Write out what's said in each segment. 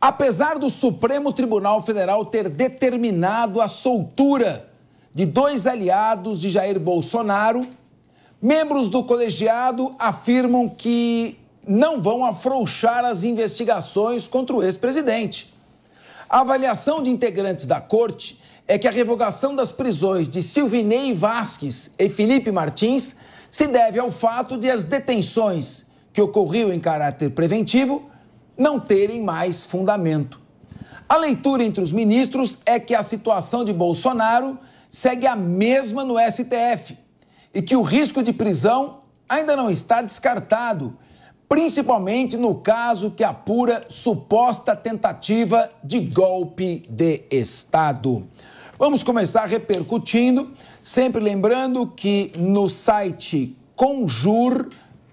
Apesar do Supremo Tribunal Federal ter determinado a soltura de dois aliados de Jair Bolsonaro, membros do colegiado afirmam que não vão afrouxar as investigações contra o ex-presidente. A avaliação de integrantes da corte é que a revogação das prisões de Silvinei Vasques e Felipe Martins se deve ao fato de as detenções que ocorreram em caráter preventivo não terem mais fundamento. A leitura entre os ministros é que a situação de Bolsonaro segue a mesma no STF e que o risco de prisão ainda não está descartado, principalmente no caso que apura suposta tentativa de golpe de Estado. Vamos começar repercutindo, sempre lembrando que no site Conjur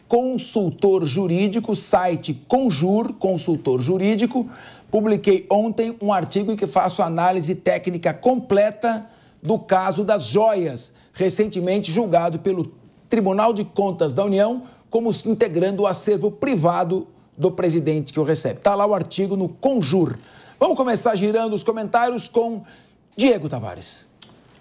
consultor jurídico, site Conjur, consultor jurídico. Publiquei ontem um artigo em que faço análise técnica completa do caso das joias, recentemente julgado pelo Tribunal de Contas da União como integrando o acervo privado do presidente que o recebe. Está lá o artigo no Conjur. Vamos começar girando os comentários com Diego Tavares.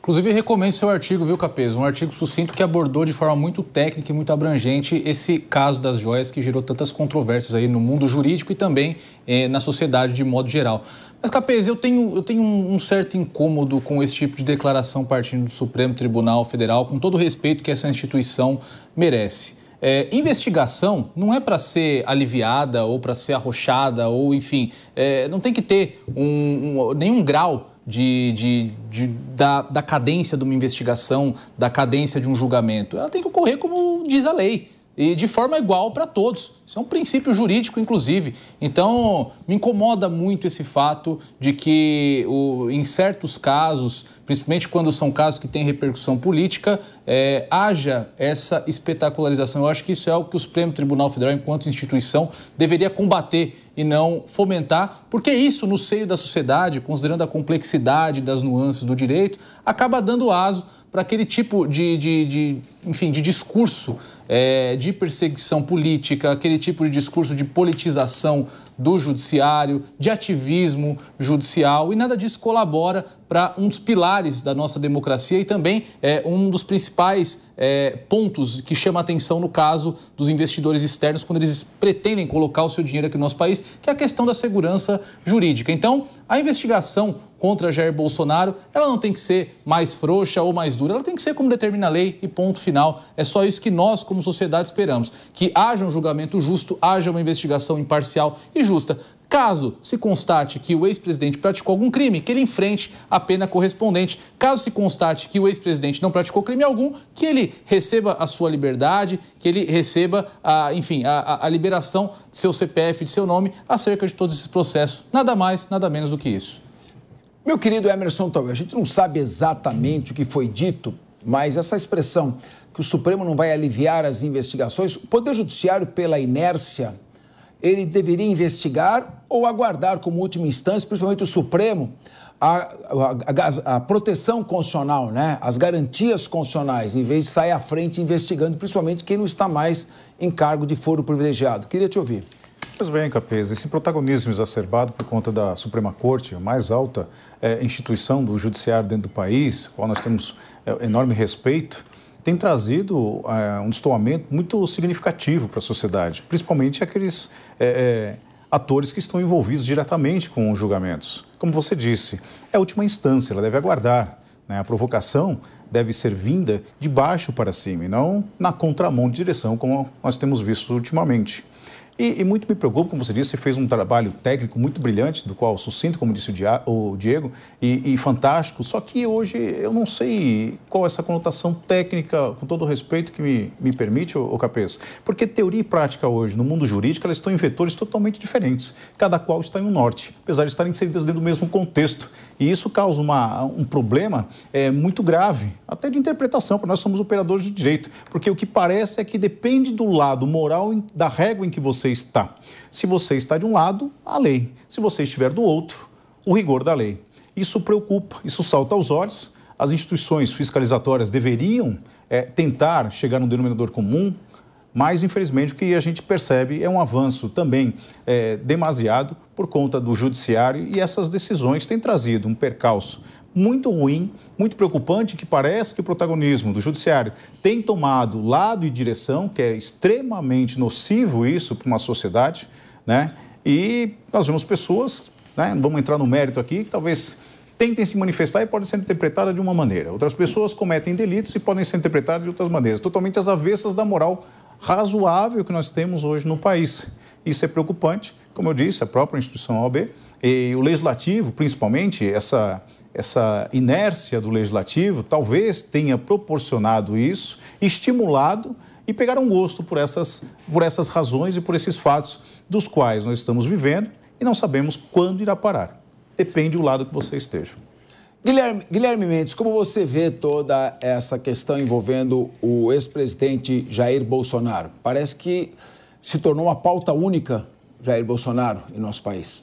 Inclusive, recomendo seu artigo, viu, Capes? Um artigo sucinto que abordou de forma muito técnica e muito abrangente esse caso das joias que gerou tantas controvérsias aí no mundo jurídico e também eh, na sociedade de modo geral. Mas, Capes, eu tenho, eu tenho um, um certo incômodo com esse tipo de declaração partindo do Supremo Tribunal Federal, com todo o respeito que essa instituição merece. É, investigação não é para ser aliviada ou para ser arrochada ou enfim, é, não tem que ter um, um, nenhum grau de, de, de, da, da cadência de uma investigação, da cadência de um julgamento. Ela tem que ocorrer como diz a lei e de forma igual para todos. Isso é um princípio jurídico, inclusive. Então, me incomoda muito esse fato de que, o, em certos casos, principalmente quando são casos que têm repercussão política, é, haja essa espetacularização. Eu acho que isso é o que o Supremo Tribunal Federal, enquanto instituição, deveria combater e não fomentar, porque isso, no seio da sociedade, considerando a complexidade das nuances do direito, acaba dando aso para aquele tipo de, de, de, enfim, de discurso é, de perseguição política, aquele tipo de discurso de politização do judiciário, de ativismo judicial, e nada disso colabora para um dos pilares da nossa democracia e também é, um dos principais é, pontos que chama atenção no caso dos investidores externos quando eles pretendem colocar o seu dinheiro aqui no nosso país, que é a questão da segurança jurídica. Então, a investigação contra Jair Bolsonaro, ela não tem que ser mais frouxa ou mais dura, ela tem que ser como determina a lei e ponto final. É só isso que nós, como sociedade, esperamos: que haja um julgamento justo, haja uma investigação imparcial e justa, caso se constate que o ex-presidente praticou algum crime, que ele enfrente a pena correspondente. Caso se constate que o ex-presidente não praticou crime algum, que ele receba a sua liberdade, que ele receba, a, enfim, a, a liberação de seu CPF, de seu nome, acerca de todos esses processos. Nada mais, nada menos do que isso. Meu querido Emerson Tauer, a gente não sabe exatamente o que foi dito, mas essa expressão que o Supremo não vai aliviar as investigações, o Poder Judiciário, pela inércia ele deveria investigar ou aguardar como última instância, principalmente o Supremo, a, a, a, proteção constitucional, né? as garantias constitucionais, em vez de sair à frente investigando, principalmente quem não está mais em cargo de foro privilegiado. Queria te ouvir. Pois bem, Capês, esse protagonismo exacerbado por conta da Suprema Corte, a mais alta é, instituição do judiciário dentro do país, qual nós temos é, enorme respeito, tem trazido é, um destoamento muito significativo para a sociedade, principalmente aqueles é, atores que estão envolvidos diretamente com os julgamentos. Como você disse, é a última instância, ela deve aguardar. Né? A provocação deve ser vinda de baixo para cima e não na contramão de direção, como nós temos visto ultimamente. E, e, muito me preocupa, como você disse, você fez um trabalho técnico muito brilhante, do qual sucinto, como disse o, Diego, e, e, fantástico. Só que hoje eu não sei qual é essa conotação técnica, com todo o respeito que me, me permite, o, o Capês. Porque teoria e prática hoje, no mundo jurídico, elas estão em vetores totalmente diferentes, cada qual está em um norte, apesar de estarem inseridas dentro do mesmo contexto. E isso causa uma, um problema é, muito grave, até de interpretação, porque nós somos operadores de direito. Porque o que parece é que depende do lado moral da régua em que você você está. Se você está de um lado, a lei. Se você estiver do outro, o rigor da lei. Isso preocupa, isso salta aos olhos. As instituições fiscalizatórias deveriam é, tentar chegar num denominador comum, mas, infelizmente, o que a gente percebe é um avanço também é, demasiado por conta do judiciário e essas decisões têm trazido um percalço muito ruim, muito preocupante, que parece que o protagonismo do judiciário tem tomado lado e direção, que é extremamente nocivo isso para uma sociedade, né? E nós vemos pessoas, né? vamos entrar no mérito aqui, que talvez tentem se manifestar e podem ser interpretadas de uma maneira. Outras pessoas cometem delitos e podem ser interpretadas de outras maneiras, totalmente às avessas da moral razoável que nós temos hoje no país. Isso é preocupante, como eu disse, a própria instituição OAB e o legislativo, principalmente, essa, essa inércia do legislativo talvez tenha proporcionado isso, estimulado e pegaram gosto por essas, por essas razões e por esses fatos dos quais nós estamos vivendo e não sabemos quando irá parar. Depende do lado que você esteja. Guilherme, Guilherme Mendes, como você vê toda essa questão envolvendo o ex-presidente Jair Bolsonaro? Parece que se tornou uma pauta única Jair Bolsonaro em nosso país.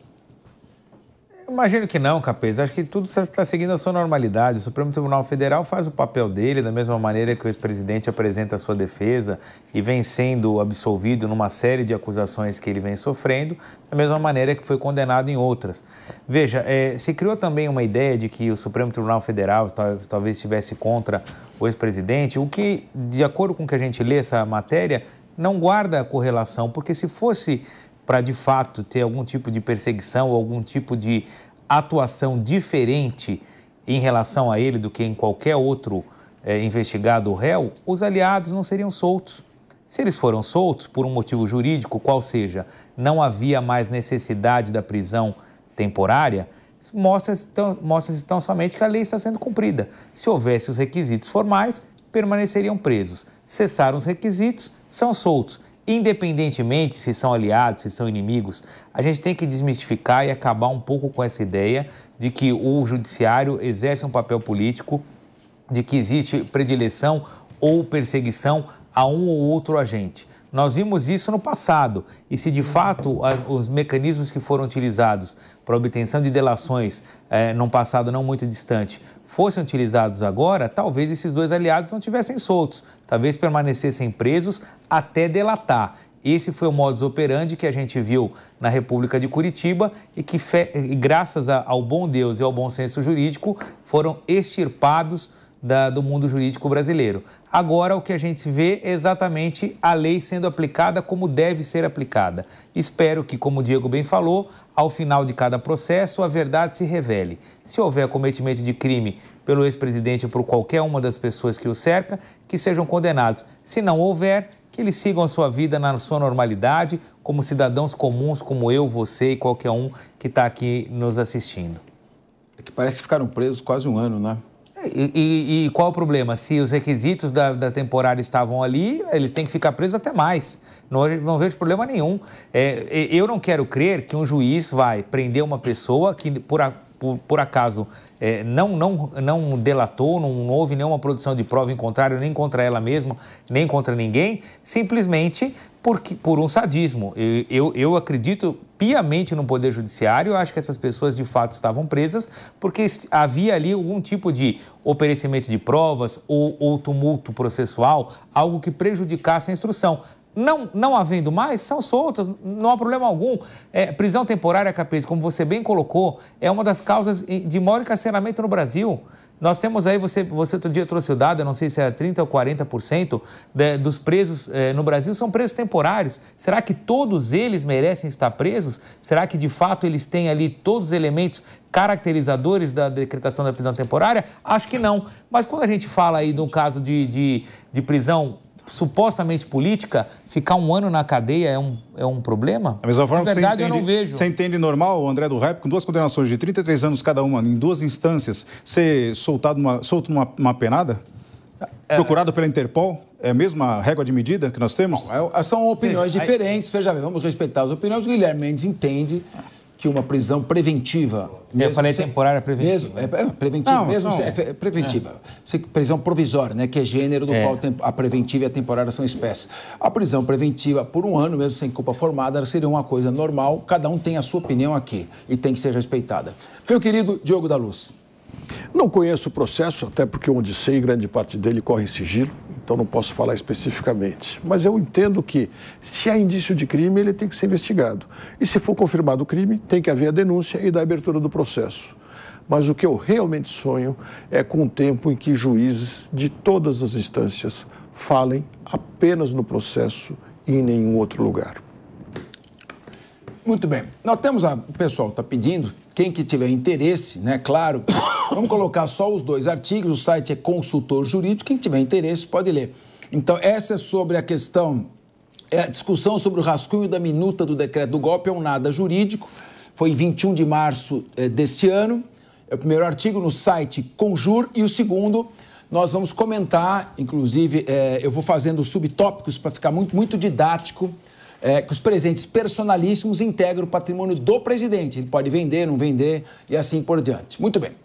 Imagino que não, Capês. Acho que tudo está seguindo a sua normalidade. O Supremo Tribunal Federal faz o papel dele da mesma maneira que o ex-presidente apresenta a sua defesa e vem sendo absolvido numa série de acusações que ele vem sofrendo, da mesma maneira que foi condenado em outras. Veja, é, se criou também uma ideia de que o Supremo Tribunal Federal talvez estivesse contra o ex-presidente, o que, de acordo com o que a gente lê essa matéria, não guarda correlação, porque se fosse para de fato ter algum tipo de perseguição, algum tipo de atuação diferente em relação a ele do que em qualquer outro é, investigado ou réu, os aliados não seriam soltos. Se eles foram soltos por um motivo jurídico, qual seja, não havia mais necessidade da prisão temporária, mostra-se tão, mostra tão somente que a lei está sendo cumprida. Se houvesse os requisitos formais, permaneceriam presos. Cessaram os requisitos, são soltos. Independentemente se são aliados, se são inimigos, a gente tem que desmistificar e acabar um pouco com essa ideia de que o judiciário exerce um papel político, de que existe predileção ou perseguição a um ou outro agente. Nós vimos isso no passado. E se de fato os mecanismos que foram utilizados para obtenção de delações é, num passado não muito distante fossem utilizados agora, talvez esses dois aliados não tivessem soltos, talvez permanecessem presos até delatar. Esse foi o modus operandi que a gente viu na República de Curitiba e que, graças ao bom Deus e ao bom senso jurídico, foram extirpados da, do mundo jurídico brasileiro. Agora, o que a gente vê é exatamente a lei sendo aplicada como deve ser aplicada. Espero que, como o Diego bem falou, ao final de cada processo a verdade se revele. Se houver cometimento de crime pelo ex-presidente ou por qualquer uma das pessoas que o cerca, que sejam condenados. Se não houver, que eles sigam a sua vida na sua normalidade, como cidadãos comuns, como eu, você e qualquer um que está aqui nos assistindo. É que parece que ficaram presos quase um ano, né? E, e, e, qual o problema? Se os requisitos da, da temporada estavam ali, eles têm que ficar presos até mais. Não, não vejo problema nenhum. É, eu não quero crer que um juiz vai prender uma pessoa que, por, a, por, por acaso, é, não, não, não delatou, não, não houve nenhuma produção de prova em contrário, nem contra ela mesma, nem contra ninguém, simplesmente por um sadismo. Eu, eu, eu, acredito piamente no Poder Judiciário, eu acho que essas pessoas de fato estavam presas porque havia ali algum tipo de oferecimento de provas ou, ou tumulto processual, algo que prejudicasse a instrução. Não, não havendo mais, são soltas, não há problema algum. É, prisão temporária, Capês, como você bem colocou, é uma das causas de maior encarceramento no Brasil. Nós temos aí, você, você outro dia trouxe o dado, eu não sei se é 30% ou 40% de, dos presos eh, no Brasil são presos temporários. Será que todos eles merecem estar presos? Será que de fato eles têm ali todos os elementos caracterizadores da decretação da prisão temporária? Acho que não. Mas quando a gente fala aí do caso de, de, de prisão supostamente política, ficar um ano na cadeia é um, é um problema? Da mesma forma na verdade, que você entende, eu não vejo. Você entende normal, o André do Rap, com duas condenações de 33 anos cada uma, em duas instâncias, ser soltado solto numa, penada? É, Procurado pela Interpol? É a mesma régua de medida que nós temos? é, são opiniões veja, é, diferentes, veja bem, vamos respeitar as opiniões. O Guilherme Mendes entende que uma prisão preventiva. eu falei se, temporária preventiva. Mesmo, é, é preventiva, não, mesmo, se, é, preventiva. É. prisão provisória, né, que é gênero do é. qual a preventiva e a temporária são espécies. A prisão preventiva por um ano, mesmo sem culpa formada, seria uma coisa normal. Cada um tem a sua opinião aqui e tem que ser respeitada. Meu querido Diogo da Luz. Não conheço o processo, até porque onde sei, grande parte dele corre em sigilo, então não posso falar especificamente. Mas eu entendo que, se há indício de crime, ele tem que ser investigado. E se for confirmado o crime, tem que haver a denúncia e da abertura do processo. Mas o que eu realmente sonho é com o tempo em que juízes de todas as instâncias falem apenas no processo e em nenhum outro lugar. Muito bem. Nós temos a. O pessoal está pedindo quem que tiver interesse, né? Claro, vamos colocar só os dois artigos, o site é consultor jurídico, quem tiver interesse pode ler. Então, essa é sobre a questão, é a discussão sobre o rascunho da minuta do decreto do golpe é um nada jurídico. Foi em 21 de março é, deste ano. É o primeiro artigo no site Conjur e o segundo nós vamos comentar, inclusive é, eu vou fazendo subtópicos para ficar muito, muito didático é, que os presentes personalíssimos integram o patrimônio do presidente. Ele pode vender, não vender e assim por diante. Muito bem.